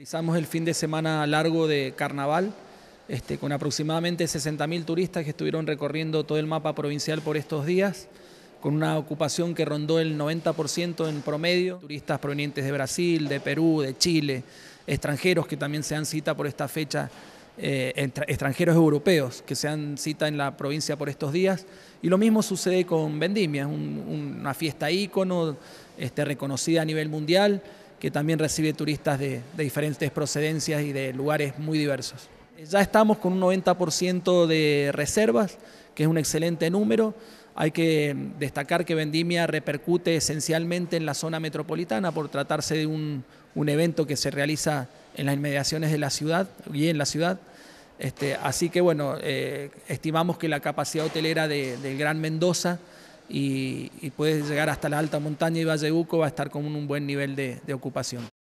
Realizamos el fin de semana largo de carnaval, este, con aproximadamente 60.000 turistas que estuvieron recorriendo todo el mapa provincial por estos días, con una ocupación que rondó el 90% en promedio, turistas provenientes de Brasil, de Perú, de Chile, extranjeros que también se dan cita por esta fecha, eh, extranjeros europeos que se dan cita en la provincia por estos días. Y lo mismo sucede con Vendimia, una fiesta ícono este, reconocida a nivel mundial que también recibe turistas de, diferentes procedencias y de lugares muy diversos. Ya estamos con un 90% de reservas, que es un excelente número. Hay que destacar que Vendimia repercute esencialmente en la zona metropolitana por tratarse de un, evento que se realiza en las inmediaciones de la ciudad y en la ciudad. Este, así que bueno, eh, estimamos que la capacidad hotelera de, del Gran Mendoza y, y puedes llegar hasta la alta montaña y Vallebuco va a estar con un buen nivel de ocupación.